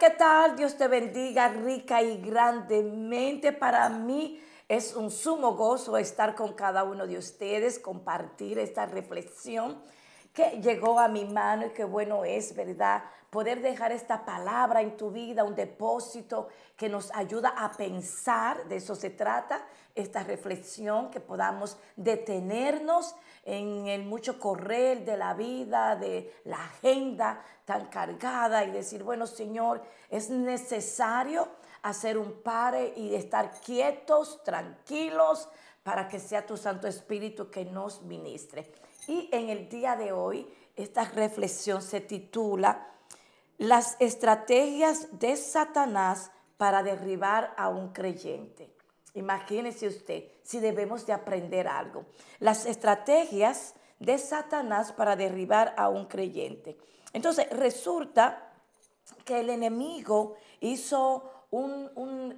¿qué tal? Dios te bendiga rica y grandemente. Para mí es un sumo gozo estar con cada uno de ustedes, compartir esta reflexión que llegó a mi mano y qué bueno es, ¿verdad? Poder dejar esta palabra en tu vida, un depósito que nos ayuda a pensar, de eso se trata, esta reflexión, que podamos detenernos en el mucho correr de la vida, de la agenda tan cargada y decir, bueno Señor, es necesario hacer un pare y estar quietos, tranquilos, para que sea tu Santo Espíritu que nos ministre. Y en el día de hoy, esta reflexión se titula Las estrategias de Satanás para derribar a un creyente. Imagínese usted si debemos de aprender algo. Las estrategias de Satanás para derribar a un creyente. Entonces, resulta que el enemigo hizo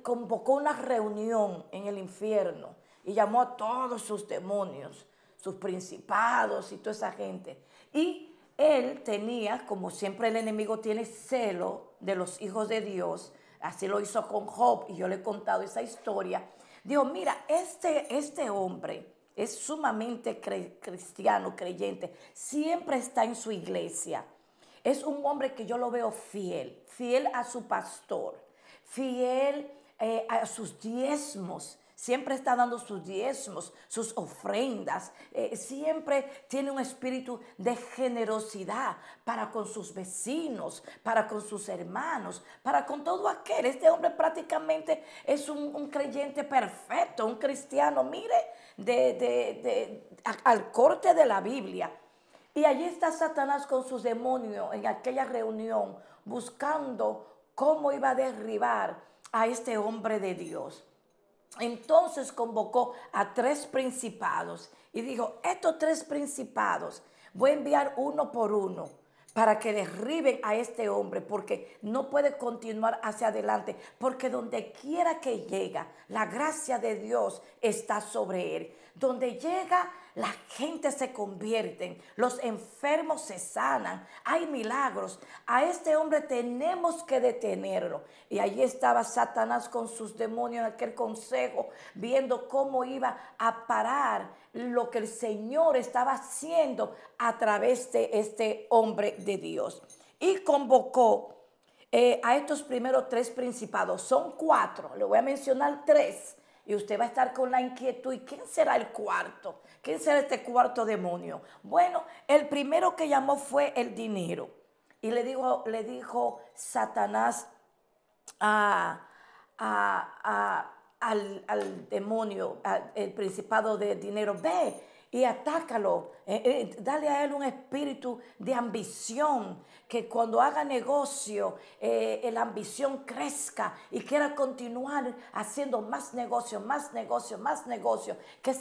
convocó una reunión en el infierno y llamó a todos sus demonios sus principados y toda esa gente. Y él tenía, como siempre el enemigo tiene celo de los hijos de Dios, así lo hizo con Job, y yo le he contado esa historia. Dijo, mira, este, este hombre es sumamente cristiano, creyente, siempre está en su iglesia. Es un hombre que yo lo veo fiel, fiel a su pastor, fiel eh, a sus diezmos, siempre está dando sus diezmos, sus ofrendas, eh, siempre tiene un espíritu de generosidad para con sus vecinos, para con sus hermanos, para con todo aquel. Este hombre prácticamente es un, creyente perfecto, un cristiano, mire, de, al corte de la Biblia. Y allí está Satanás con sus demonios en aquella reunión, buscando cómo iba a derribar a este hombre de Dios. Entonces convocó a tres principados y dijo, estos tres principados voy a enviar uno por uno para que derriben a este hombre, porque no puede continuar hacia adelante, porque donde quiera que llega, la gracia de Dios está sobre él. Donde llega la gente se convierte, los enfermos se sanan, hay milagros. A este hombre tenemos que detenerlo. Y allí estaba Satanás con sus demonios en aquel consejo, viendo cómo iba a parar lo que el Señor estaba haciendo a través de este hombre de Dios. Y convocó eh, a estos primeros tres principados. Son cuatro, le voy a mencionar tres. Y usted va a estar con la inquietud. ¿Y quién será el cuarto? ¿Quién será este cuarto demonio? Bueno, el primero que llamó fue el dinero. Y le dijo, le dijo Satanás al, demonio, al el principado de dinero, ve, y atácalo. Eh, eh, dale a él un espíritu de ambición, que cuando haga negocio, eh, la ambición crezca y quiera continuar haciendo más negocio, más negocio, más negocio. Que,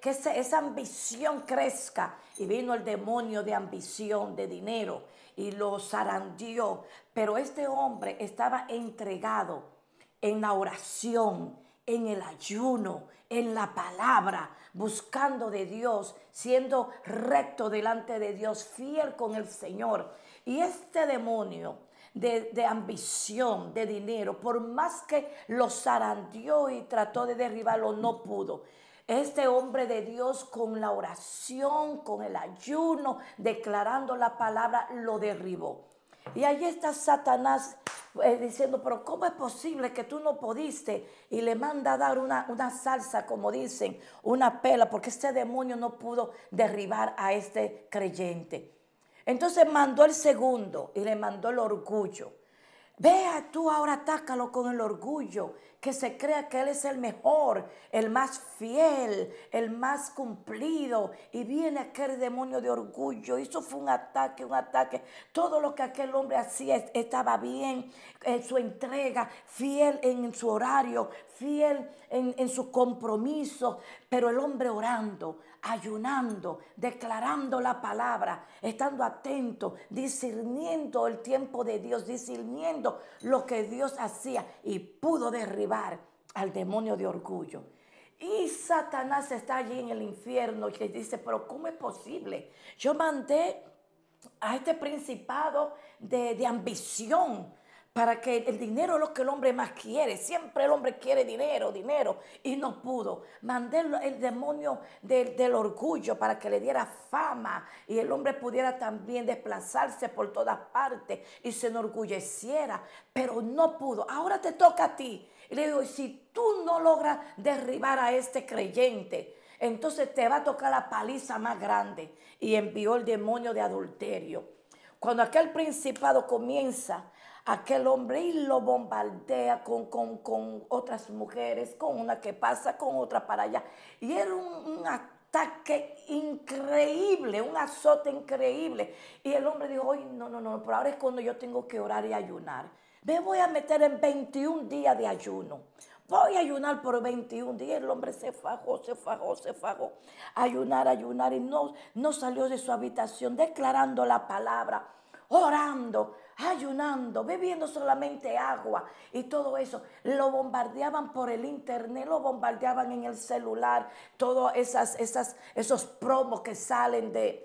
que, esa ambición crezca. Y vino el demonio de ambición, de dinero, y lo zarandió. Pero este hombre estaba entregado en la oración en el ayuno, en la palabra, buscando de Dios, siendo recto delante de Dios, fiel con el Señor. Y este demonio de, ambición, de dinero, por más que lo zarandió y trató de derribarlo, no pudo. Este hombre de Dios con la oración, con el ayuno, declarando la palabra, lo derribó. Y ahí está Satanás eh, diciendo, pero ¿cómo es posible que tú no pudiste? Y le manda a dar una, una salsa, como dicen, una pela, porque este demonio no pudo derribar a este creyente. Entonces mandó el segundo y le mandó el orgullo. Vea, tú ahora atácalo con el orgullo que se crea que Él es el mejor, el más fiel, el más cumplido. Y viene aquel demonio de orgullo. eso fue un ataque, un ataque. Todo lo que aquel hombre hacía estaba bien en su entrega, fiel en su horario, fiel en, sus compromisos, pero el hombre orando, ayunando, declarando la palabra, estando atento, discerniendo el tiempo de Dios, discerniendo lo que Dios hacía y pudo derribar al demonio de orgullo. Y Satanás está allí en el infierno y le dice, pero ¿cómo es posible? Yo mandé a este principado de ambición, para que el dinero es lo que el hombre más quiere. Siempre el hombre quiere dinero, dinero, y no pudo. Mandé el demonio del, orgullo para que le diera fama y el hombre pudiera también desplazarse por todas partes y se enorgulleciera, pero no pudo. Ahora te toca a ti. Y le digo, si tú no logras derribar a este creyente, entonces te va a tocar la paliza más grande. Y envió el demonio de adulterio. Cuando aquel principado comienza aquel hombre y lo bombardea con, otras mujeres, con una que pasa, con otra para allá. Y era un, ataque increíble, un azote increíble. Y el hombre dijo, hoy no, no, no, pero ahora es cuando yo tengo que orar y ayunar. Me voy a meter en 21 días de ayuno. Voy a ayunar por 21 días. El hombre se fajó, se fajó, se fajó. Ayunar, ayunar. Y no, no salió de su habitación declarando la palabra orando, ayunando, bebiendo solamente agua y todo eso. Lo bombardeaban por el internet, lo bombardeaban en el celular, todos esas, esas, esos promos que salen de...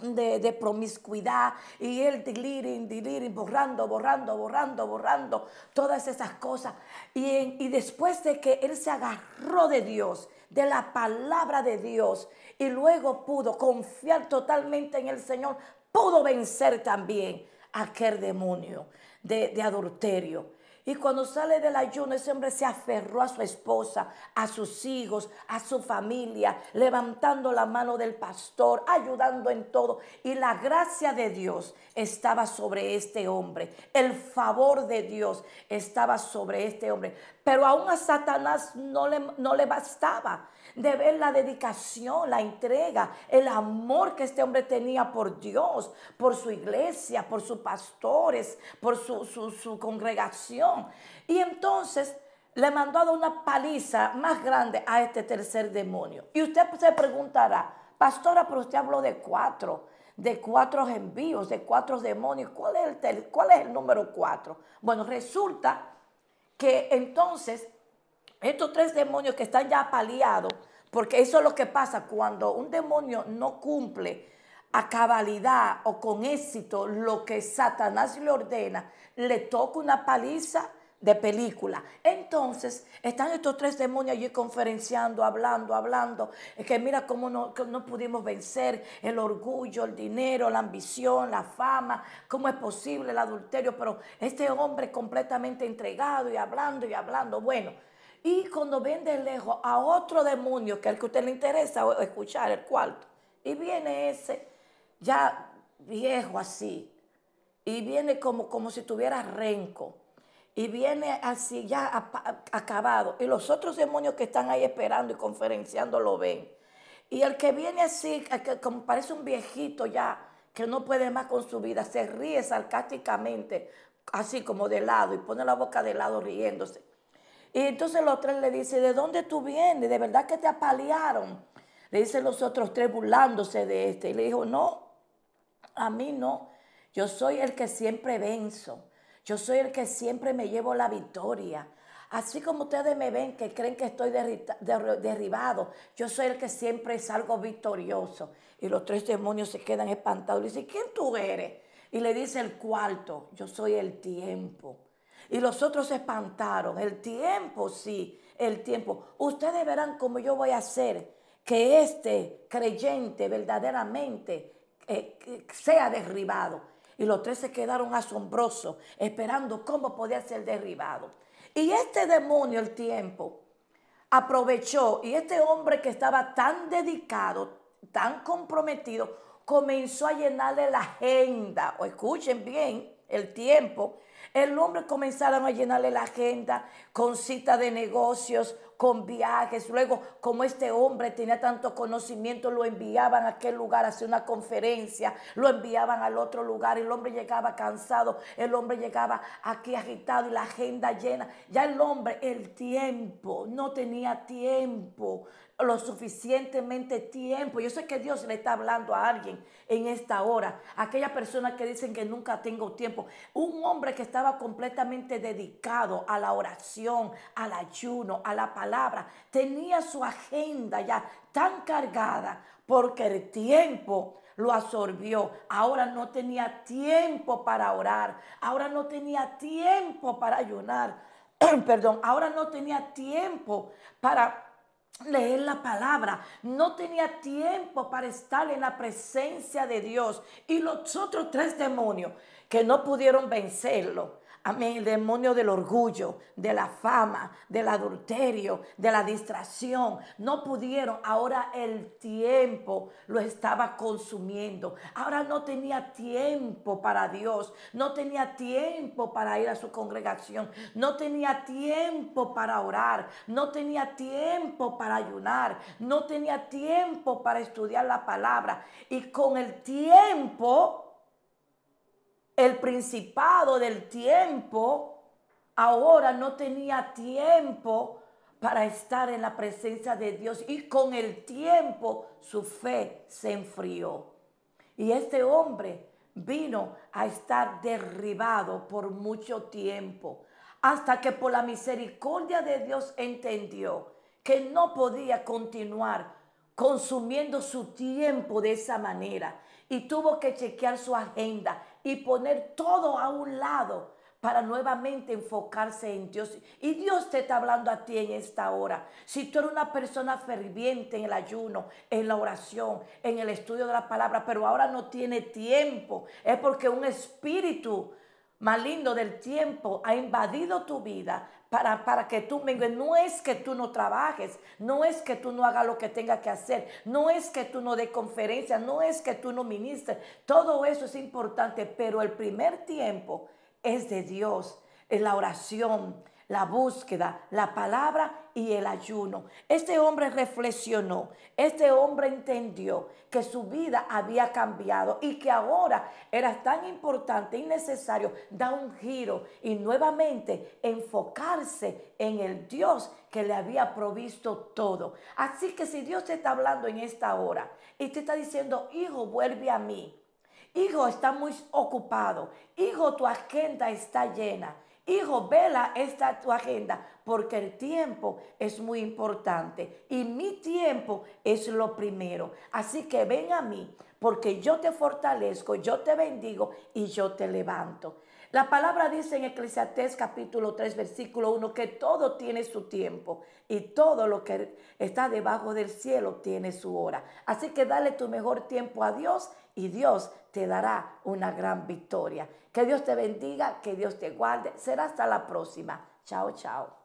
De, promiscuidad y él delirin, delirin, borrando, borrando, borrando, borrando, todas esas cosas. Y, y después de que él se agarró de Dios, de la palabra de Dios, y luego pudo confiar totalmente en el Señor pudo vencer también aquel demonio de, de adulterio. Y cuando sale del ayuno, ese hombre se aferró a su esposa, a sus hijos, a su familia, levantando la mano del pastor, ayudando en todo. Y la gracia de Dios estaba sobre este hombre. El favor de Dios estaba sobre este hombre. Pero aún a Satanás no le, no le bastaba de ver la dedicación, la entrega, el amor que este hombre tenía por Dios, por su iglesia, por sus pastores, por su congregación y entonces le mandó a dar una paliza más grande a este tercer demonio. Y usted se preguntará, pastora, pero usted habló de cuatro, de cuatro envíos, de cuatro demonios. ¿Cuál es el, cuál es el número cuatro? Bueno, resulta que entonces estos tres demonios que están ya paliados, porque eso es lo que pasa cuando un demonio no cumple a cabalidad o con éxito lo que Satanás le ordena, le toca una paliza de película. Entonces, están estos tres demonios allí conferenciando, hablando, hablando, es que mira cómo no, no pudimos vencer el orgullo, el dinero, la ambición, la fama, cómo es posible el adulterio, pero este hombre completamente entregado y hablando y hablando, bueno. Y cuando ven de lejos a otro demonio, que es el que a usted le interesa escuchar, el cuarto, y viene ese ya viejo así, y viene como, como si tuviera renco, y viene así ya acabado, y los otros demonios que están ahí esperando y conferenciando lo ven. Y el que viene así, que como parece un viejito ya, que no puede más con su vida, se ríe sarcásticamente, así como de lado, y pone la boca de lado riéndose. Y entonces los tres le dicen, ¿de dónde tú vienes? ¿De verdad que te apalearon? Le dicen los otros tres burlándose de este. Y le dijo, no, a mí no. Yo soy el que siempre venzo. Yo soy el que siempre me llevo la victoria. Así como ustedes me ven que creen que estoy derribado, yo soy el que siempre salgo victorioso. Y los tres demonios se quedan espantados. Y dicen, ¿quién tú eres? Y le dice el cuarto, yo soy el tiempo. Y los otros se espantaron. El tiempo, sí, el tiempo. Ustedes verán cómo yo voy a hacer que este creyente verdaderamente eh, sea derribado. Y los tres se quedaron asombrosos, esperando cómo podía ser derribado. Y este demonio, el tiempo, aprovechó y este hombre que estaba tan dedicado, tan comprometido, comenzó a llenarle la agenda, o escuchen bien, el tiempo, el hombre comenzaron a llenarle la agenda con citas de negocios, con viajes. Luego, como este hombre tenía tanto conocimiento, lo enviaban a aquel lugar a hacer una conferencia, lo enviaban al otro lugar. El hombre llegaba cansado, el hombre llegaba aquí agitado y la agenda llena. Ya el hombre, el tiempo, no tenía tiempo lo suficientemente tiempo. Yo sé que Dios le está hablando a alguien en esta hora. Aquella persona que dicen que nunca tengo tiempo. Un hombre que estaba completamente dedicado a la oración, al ayuno, a la palabra. Tenía su agenda ya tan cargada porque el tiempo lo absorbió. Ahora no tenía tiempo para orar. Ahora no tenía tiempo para ayunar. Perdón, ahora no tenía tiempo para leer la palabra, no tenía tiempo para estar en la presencia de Dios. Y los otros tres demonios que no pudieron vencerlo, Amén. El demonio del orgullo, de la fama, del adulterio, de la distracción. No pudieron. Ahora el tiempo lo estaba consumiendo. Ahora no tenía tiempo para Dios. No tenía tiempo para ir a su congregación. No tenía tiempo para orar. No tenía tiempo para ayunar. No tenía tiempo para estudiar la palabra. Y con el tiempo el principado del tiempo ahora no tenía tiempo para estar en la presencia de Dios y con el tiempo su fe se enfrió. Y este hombre vino a estar derribado por mucho tiempo, hasta que por la misericordia de Dios entendió que no podía continuar consumiendo su tiempo de esa manera y tuvo que chequear su agenda y poner todo a un lado para nuevamente enfocarse en Dios. Y Dios te está hablando a ti en esta hora. Si tú eres una persona ferviente en el ayuno, en la oración, en el estudio de la palabra, pero ahora no tiene tiempo, es porque un espíritu maligno del tiempo ha invadido tu vida para, que tú, vengas, no es que tú no trabajes, no es que tú no hagas lo que tenga que hacer, no es que tú no dé conferencias, no es que tú no ministres, todo eso es importante, pero el primer tiempo es de Dios, es la oración, la búsqueda, la palabra y el ayuno. Este hombre reflexionó, este hombre entendió que su vida había cambiado y que ahora era tan importante y necesario dar un giro y nuevamente enfocarse en el Dios que le había provisto todo. Así que si Dios te está hablando en esta hora y te está diciendo, hijo, vuelve a mí. Hijo, está muy ocupado. Hijo, tu agenda está llena. Hijo, vela esta tu agenda porque el tiempo es muy importante y mi tiempo es lo primero. Así que ven a mí porque yo te fortalezco, yo te bendigo y yo te levanto. La palabra dice en Eclesiastés capítulo 3 versículo 1 que todo tiene su tiempo y todo lo que está debajo del cielo tiene su hora. Así que dale tu mejor tiempo a Dios y Dios te dará una gran victoria. Que Dios te bendiga, que Dios te guarde. Será hasta la próxima. Chao, chao.